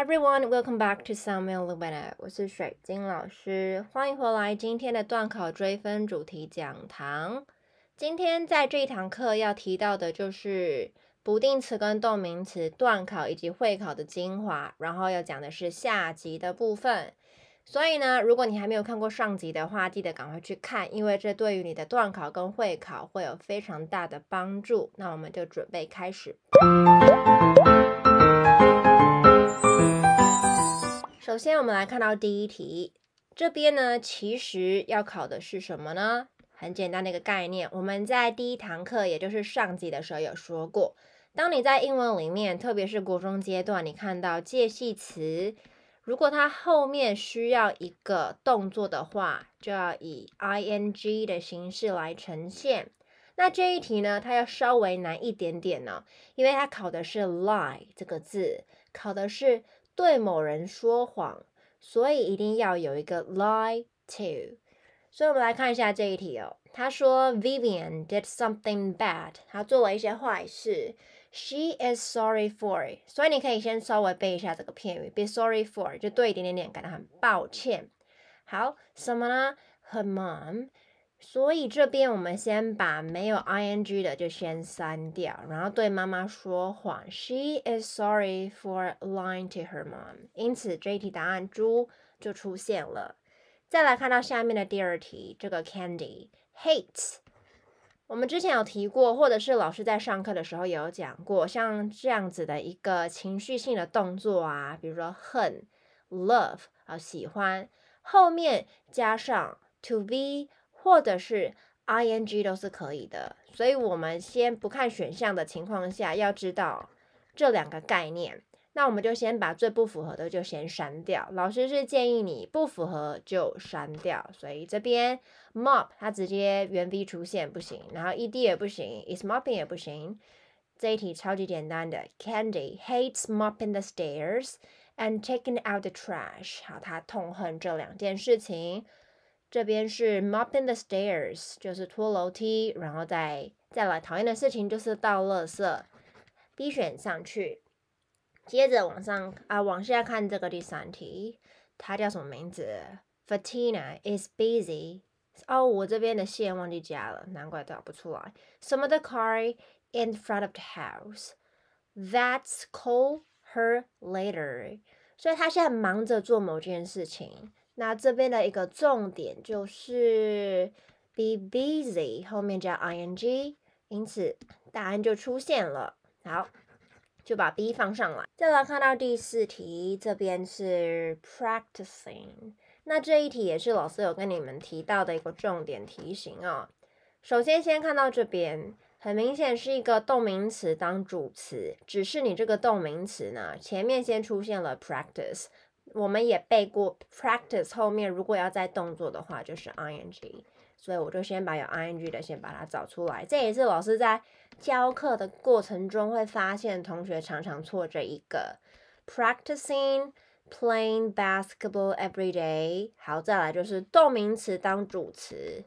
Everyone, welcome back to Samuel l e b e n e 我是水晶老师，欢迎回来。今天的段考追分主题讲堂，今天在这一堂课要提到的就是不定词跟动名词段考以及会考的精华。然后要讲的是下集的部分。所以呢，如果你还没有看过上集的话，记得赶快去看，因为这对于你的段考跟会考会有非常大的帮助。那我们就准备开始。首先，我们来看到第一题，这边呢，其实要考的是什么呢？很简单的一个概念，我们在第一堂课，也就是上集的时候有说过，当你在英文里面，特别是国中阶段，你看到介系词，如果它后面需要一个动作的话，就要以 ing 的形式来呈现。那这一题呢，它要稍微难一点点呢，因为它考的是 lie 这个字，考的是。对某人说谎，所以一定要有一个 lie to。所以，我们来看一下这一题哦。他说，Vivian did something bad，他做了一些坏事。She is sorry for it。所以，你可以先稍微背一下这个片语，be sorry for 就对点点点感到很抱歉。好，什么呢？Her mom。所以这边我们先把没有 ing 的就先删掉，然后对妈妈说谎，she is sorry for lying to her mom。因此这一题答案猪就出现了。再来看到下面的第二题，这个 candy hates。我们之前有提过，或者是老师在上课的时候有讲过，像这样子的一个情绪性的动作啊，比如说恨、love 啊喜欢，后面加上 to be。或者是 ing 都是可以的，所以我们先不看选项的情况下，要知道这两个概念。那我们就先把最不符合的就先删掉。老师是建议你不符合就删掉。所以这边 mop 它直接原地出现不行，然后 ed 也不行，is mopping 也不行。这一题超级简单的，Candy hates mopping the stairs and taking out the trash。好，他痛恨这两件事情。这边是 mopping the stairs，就是拖楼梯，然后再再来讨厌的事情就是倒垃圾。B 选上去，接着往上啊，往下看这个第三题，它叫什么名字？Fatina is busy。哦，我这边的线忘记加了，难怪找不出来。Some of the car in front of the house that's call her later。所以他现在忙着做某件事情。那这边的一个重点就是 be busy 后面加 i n g，因此答案就出现了。好，就把 B 放上来。再来看到第四题，这边是 practicing。那这一题也是老师有跟你们提到的一个重点题型啊。首先先看到这边，很明显是一个动名词当主词，只是你这个动名词呢前面先出现了 practice。我们也背过 practice 后面如果要在动作的话就是 ing，所以我就先把有 ing 的先把它找出来。这也是老师在教课的过程中会发现同学常常错这一个 practicing playing basketball every day。好，再来就是动名词当主词，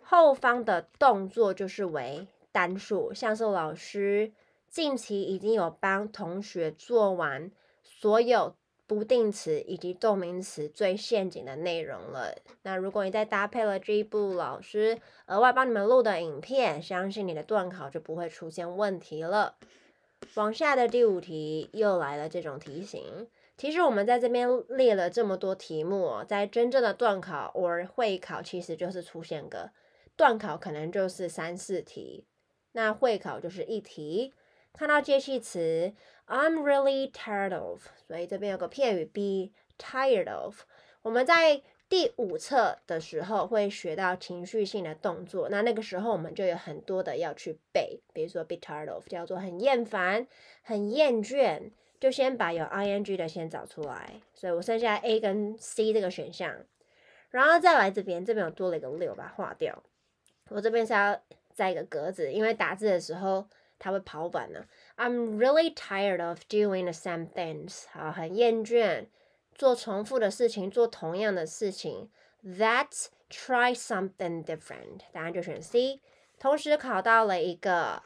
后方的动作就是为单数。像是老师近期已经有帮同学做完所有。不定词以及动名词最陷阱的内容了。那如果你再搭配了 G 部老师额外帮你们录的影片，相信你的段考就不会出现问题了。往下的第五题又来了这种题型。其实我们在这边列了这么多题目，哦，在真正的段考 or 会考其实就是出现个段考可能就是三四题，那会考就是一题。看到接续词，I'm really tired of，所以这边有个片语 be tired of。我们在第五册的时候会学到情绪性的动作，那那个时候我们就有很多的要去背，比如说 be tired of 叫做很厌烦、很厌倦。就先把有 ing 的先找出来，所以我剩下 A 跟 C 这个选项，然后再来这边，这边多了一个六，把它划掉。我这边是要在一个格子，因为打字的时候。他会跑完呢。I'm really tired of doing the same things。啊，很厌倦做重复的事情，做同样的事情。That try something different。答案就选 C。同时考到了一个，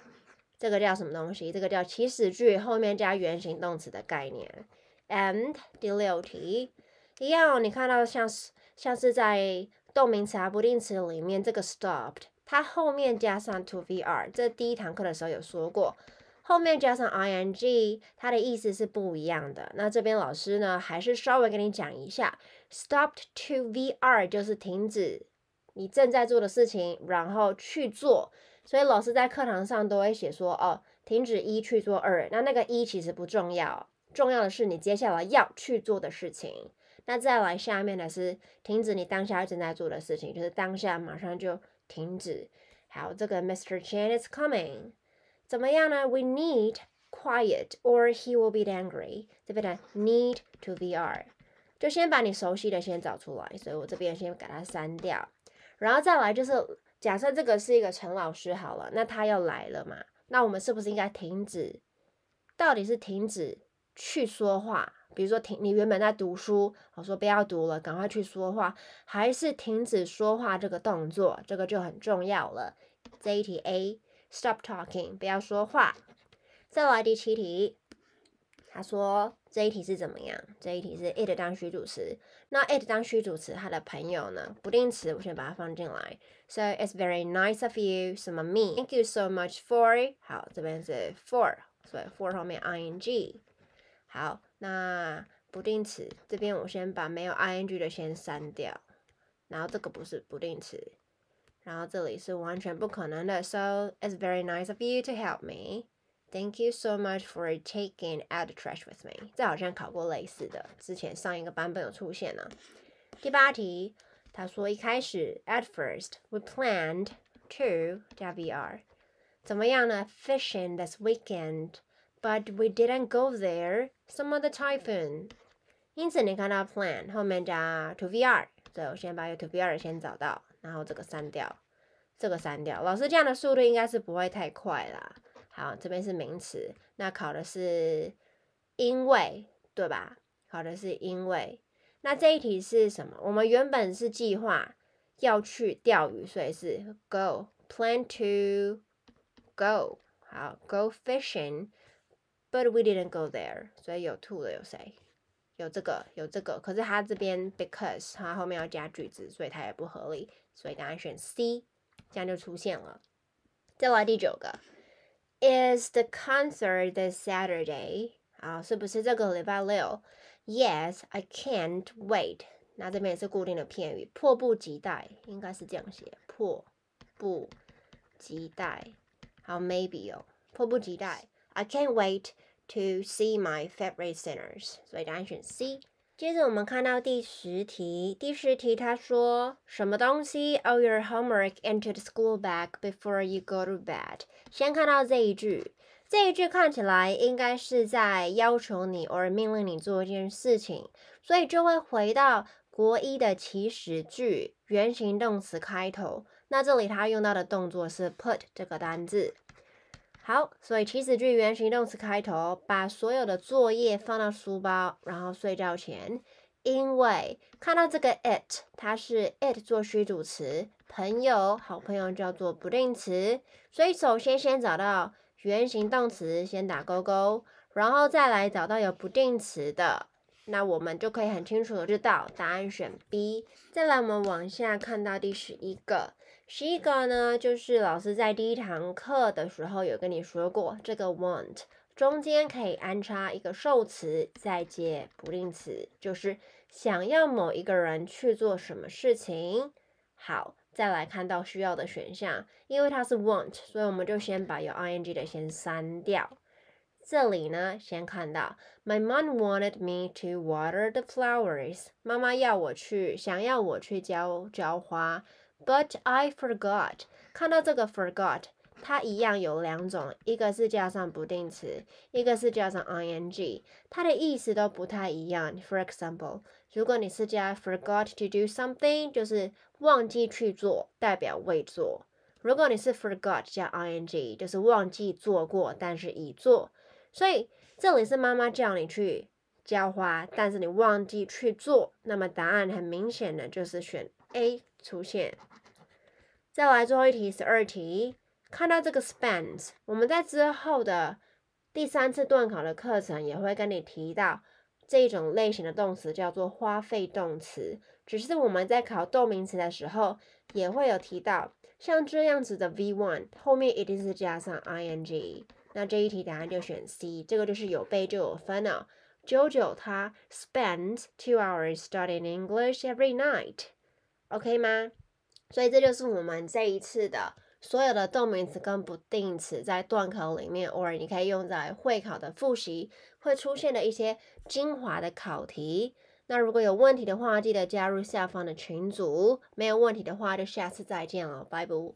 这个叫什么东西？这个叫祈使句后面加原形动词的概念。And 第六题，一样，你看到像是像是在动名词、不定词里面这个 stopped。它后面加上 to V R，这第一堂课的时候有说过，后面加上 I N G，它的意思是不一样的。那这边老师呢，还是稍微跟你讲一下，stopped to V R 就是停止你正在做的事情，然后去做。所以老师在课堂上都会写说，哦，停止一去做二。那那个一其实不重要，重要的是你接下来要去做的事情。那再来下面的是停止你当下正在做的事情，就是当下马上就。停止，还有这个 Mr. Chen is coming，怎么样呢？We need quiet, or he will be angry。这边的 need to be a r 就先把你熟悉的先找出来，所以我这边先把它删掉，然后再来就是假设这个是一个陈老师好了，那他要来了嘛，那我们是不是应该停止？到底是停止去说话？比如说，停！你原本在读书，我说不要读了，赶快去说话，还是停止说话这个动作，这个就很重要了。这一题 A，stop talking，不要说话。再来第七题，他说这一题是怎么样？这一题是 it 当虚主词，那 it 当虚主词，他的朋友呢？不定词，我先把它放进来。So it's very nice of you，什么 me？Thank you so much for，好，这边是 for，所以 for 后面 ing。好，那不定词这边我先把没有 ing 的先删掉，然后这个不是不定词，然后这里是完全不可能的。So it's very nice of you to help me. Thank you so much for taking out the trash with me. 这好像考过类似的，之前上一个版本有出现呢。第八题，他说一开始 at first we planned to W R，怎么样呢？Fishing this weekend。But we didn't go there. Some other typhoon. 因此你看到 plan 后面加 to v2，所以我先把有 to v r 的先找到，然后这个删掉，这个删掉。老师这样的速度应该是不会太快啦。好，这边是名词，那考的是因为对吧？考的是因为。那这一题是什么？我们原本是计划要去钓鱼，所以是 go plan to go。好，go fishing。But we didn't go there，所以有 two 的有谁？有这个有这个，可是它这边 because 它后面要加句子，所以它也不合理，所以答案选 C，这样就出现了。再来第九个，Is the concert this Saturday？啊，是不是这个礼拜六？Yes，I can't wait。那这边也是固定的片语，迫不及待，应该是这样写，迫，不，及待。好，Maybe 哦，迫不及待。I can't wait to see my favorite singers，所以答案选 C。接着我们看到第十题，第十题他说什么东西 o r your homework into the school bag before you go to bed。先看到这一句，这一句看起来应该是在要求你，或 r 命令你做一件事情，所以就会回到国一的祈使句，原形动词开头。那这里他用到的动作是 put 这个单字。好，所以祈使句原形动词开头，把所有的作业放到书包，然后睡觉前。因为看到这个 it，它是 it 做虚主词，朋友，好朋友叫做不定词，所以首先先找到原形动词，先打勾勾，然后再来找到有不定词的，那我们就可以很清楚的知道答案选 B。再来我们往下看到第十一个。这个呢，就是老师在第一堂课的时候有跟你说过，这个 want 中间可以安插一个受词，再接不定词，就是想要某一个人去做什么事情。好，再来看到需要的选项，因为它是 want，所以我们就先把有 ing 的先删掉。这里呢，先看到 my mom wanted me to water the flowers，妈妈要我去，想要我去浇浇花。But I forgot。看到这个 forgot，它一样有两种，一个是加上不定词，一个是加上 ing，它的意思都不太一样。For example，如果你是加 forgot to do something，就是忘记去做，代表未做；如果你是 forgot 加 ing，就是忘记做过，但是已做。所以这里是妈妈叫你去浇花，但是你忘记去做，那么答案很明显的就是选 A 出现。再来最后一题，十二题，看到这个 s p e n d 我们在之后的第三次段考的课程也会跟你提到这种类型的动词叫做花费动词。只是我们在考动名词的时候也会有提到，像这样子的 v one 后面一定是加上 ing。那这一题答案就选 C，这个就是有背就有分了。Jojo 他 s p e n d two hours studying English every night，OK 吗？所以这就是我们这一次的所有的动名词跟不定词在段考里面偶尔你可以用在会考的复习会出现的一些精华的考题。那如果有问题的话，记得加入下方的群组。没有问题的话，就下次再见了，拜拜。